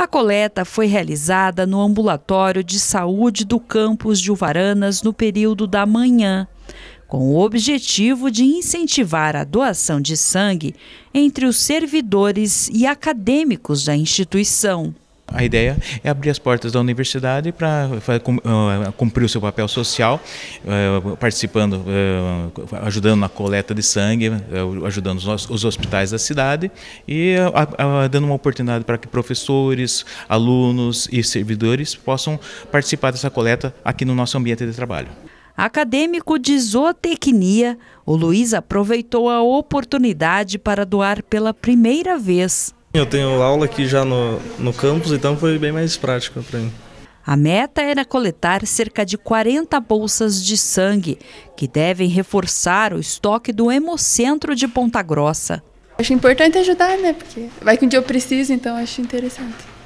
A coleta foi realizada no ambulatório de saúde do campus de Uvaranas no período da manhã, com o objetivo de incentivar a doação de sangue entre os servidores e acadêmicos da instituição. A ideia é abrir as portas da universidade para ah, cumprir o seu papel social, ah, participando, ah, ajudando na coleta de sangue, ajudando os hospitais da cidade e dando uma oportunidade para que professores, alunos e servidores possam participar dessa coleta aqui no nosso ambiente de trabalho. Acadêmico de zootecnia, o Luiz aproveitou a oportunidade para doar pela primeira vez eu tenho aula aqui já no, no campus, então foi bem mais prático para mim. A meta era coletar cerca de 40 bolsas de sangue, que devem reforçar o estoque do Hemocentro de Ponta Grossa. Acho importante ajudar, né? Porque vai que um dia eu preciso, então acho interessante.